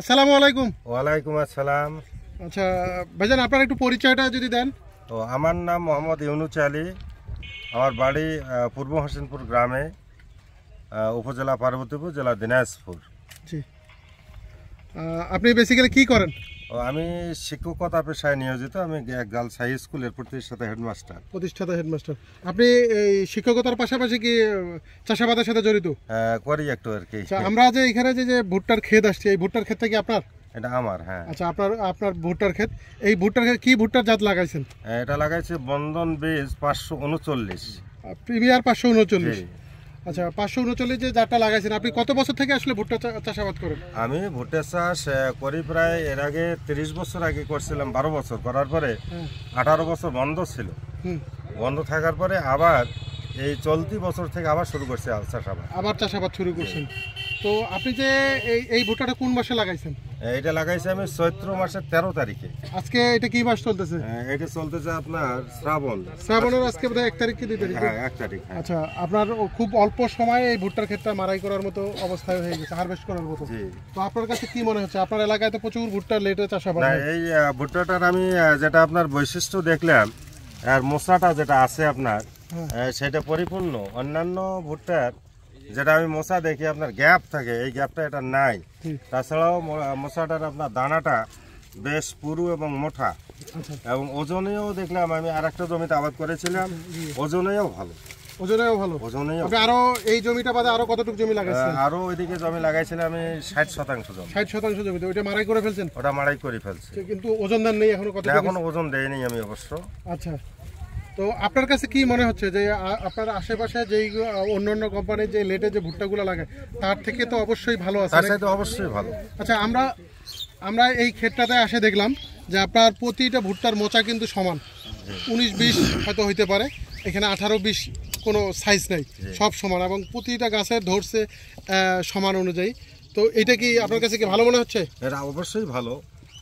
আসসালামু আলাইকুম ওয়ালাইকুম আসসালাম আচ্ছা ভাইজান আপনার একটু পরিচয়টা যদি দেন ও আমার নাম মোহাম্মদ ইউনুচ আলী আমার বাড়ি পূর্ব হোসেনপুর গ্রামে উপজেলা পার্বতীপুর জেলা দিনাজপুর জি আপনি বেসিক্যালি কি করেন আমি শিক্ষকতা পেশায় নিয়োজিত আমি গার্লস হাই স্কুলের প্রতিষ্ঠাতা হেডমাস্টার প্রতিষ্ঠাতা হেডমাস্টার আপনি এই শিক্ষকতার পাশাপাশি কি চাষাবাদের সাথে জড়িত হ্যাঁ, করি একটু আর কি আচ্ছা, আমরা যে এখানে যে ভুট্টার ক্ষেত আসছে এই ভুট্টার ক্ষেতটা কি আপনার এটা আমার হ্যাঁ আচ্ছা আপনার আপনার ভুট্টার ক্ষেত এই ভুট্টার ক্ষেত কি ভুট্টার জাত লাগাইছেন এটা লাগাইছে বন্ধন বীজ পাঁচশো উনচল্লিশ প্রিমিয়ার পাঁচশো উনচল্লিশ আচ্ছা পাঁচশো উনচল্লিশ যে জারটা লাগাইছেন আপনি কত বছর থেকে আসলে ভুট্টা চাষাবাদ করেন আমি ভুট্টা চাষ করি প্রায় এর আগে তিরিশ বছর আগে করছিলাম বারো বছর করার পরে হ্যাঁ। আঠারো বছর বন্ধ ছিল বন্ধ থাকার পরে আবার এই চলতি বছর থেকে আবার শুরু করছে চাষাবাদ আবার চাষাবাদ শুরু করছেন তো আপনি যে এই এই ভুট্টাটা কোন মাসে লাগাইছেন এটা লাগাইছি আমি চৈত্র মাসের তেরো তারিখে আজকে এটা কি মাস চলতেছে হ্যাঁ, এটা চলতেছে আপনার শ্রাবণ শ্রাবণের আজকে বোধহয় এক তারিখ কি দুই তারিখ হ্যাঁ এক তারিখ হ্যাঁ। আচ্ছা আপনার খুব অল্প সময়ে এই ভুট্টার ক্ষেত্রে মারাই করার মতো অবস্থায় হয়ে গেছে হারভেস্ট করার মতো তো আপনার কাছে কি মনে হচ্ছে আপনার এলাকায় তো প্রচুর ভুট্টার লেটে চাষাবাদ এই ভুট্টাটার আমি যেটা আপনার বৈশিষ্ট্য দেখলাম আর মশাটা যেটা আছে আপনার হ্যাঁ। সেটা পরিপূর্ণ অন্যান্য ভুট্টার যেটা আমি মশা দেখি আপনার গ্যাপ থাকে এই গ্যাপটা এটা নাই তাছাড়াও মশাটার আপনার দানাটা বেশ পুরু এবং মোটা আচ্ছা। এবং ওজনেও দেখলাম আমি আর একটা জমিতে আবাদ করেছিলাম ওজনেও ভালো ওজনেও ভালো এই জমিটা বাদে কতটুকু জমি ওইদিকে জমি লাগাইছিলাম আমি শতাংশ শতাংশ জমিতে মাড়াই করে ফেলছেন ওটা মাড়াই করে কিন্তু ওজন নেই এখনো ওজন দেয়নি আমি অবশ্য আচ্ছা তো আপনার কাছে কি মনে হচ্ছে যে আপনার আশেপাশে যেই অন্য অন্য কোম্পানির যে লেটে যে ভুট্টাগুলো লাগে তার থেকে তো অবশ্যই ভালো আছে তো অবশ্যই ভালো আচ্ছা আমরা আমরা এই ক্ষেতটাতে আসে দেখলাম যে আপনার প্রতিটা ভুট্টার মোচা কিন্তু সমান উনিশ বিশ হয়তো হইতে পারে এখানে আঠারো বিশ কোনো সাইজ নাই সব সমান এবং প্রতিটা গাছের ধরছে সমান অনুযায়ী তো এটা কি আপনার কাছে কি ভালো মনে হচ্ছে এটা অবশ্যই ভালো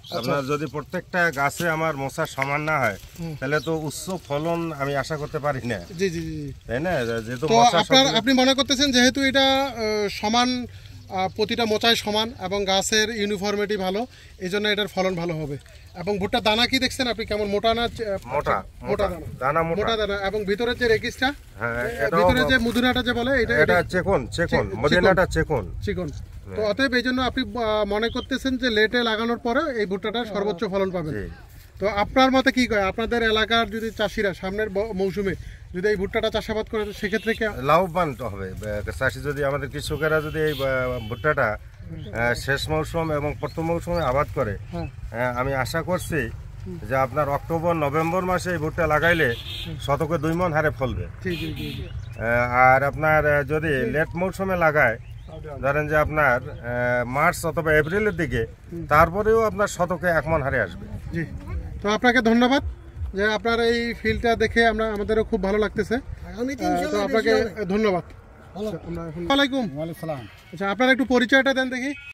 আচ্ছা। আপনার যদি প্রত্যেকটা গাছে আমার মশা সমান না হয় তাহলে তো উচ্চ ফলন আমি আশা করতে পারি না জি জি জি তাই না যেহেতু আপনি মনে করতেছেন যেহেতু এটা সমান প্রতিটা মোচায় সমান এবং গাছের ইউনিফর্মেটি ভালো এই জন্য এটার ফলন ভালো হবে এবং ভুট্টা দানা কি দেখছেন আপনি কেমন মোটা না মোটা মোটা দানা মোটা দানা এবং ভিতরের যে রেকিসটা হ্যাঁ, ভিতরে যে মুদুনাটা যে বলে এটা এটা চেকন চেকন মদিনাটা চেকন চিকন হ্যাঁ। তো অতএব এই জন্য আপনি মনে করতেছেন যে লেটে লাগানোর পরে এই ভুট্টাটা সর্বোচ্চ হ্যাঁ। ফলন পাবেন তো আপনার মতে কি কয় আপনাদের এলাকার যদি চাষিরা সামনের মৌসুমে যদি এই ভুট্টাটা চাষাবাদ করে সেক্ষেত্রে কি লাভবান তো হবে চাষি যদি আমাদের কৃষকেরা যদি এই ভুট্টাটা শেষ মৌসুম এবং প্রথম মৌসুমে আবাদ করে হ্যাঁ। আমি আশা করছি যে আপনার অক্টোবর নভেম্বর মাসে এই ভুট্টা লাগাইলে শতকে দুই মন হারে ফলবে আর আপনার যদি লেট মৌসুমে লাগায় ধরেন যে আপনার মার্চ অথবা এপ্রিলের দিকে তারপরেও আপনার শতকে এক মন হারে আসবে তো আপনাকে ধন্যবাদ যে আপনার এই ফিল্ডটা দেখে আমরা আমাদেরও খুব ভালো লাগতেছে তো আপনাকে ধন্যবাদ আচ্ছা, আচ্ছা আপনার একটু পরিচয়টা দেন দেখি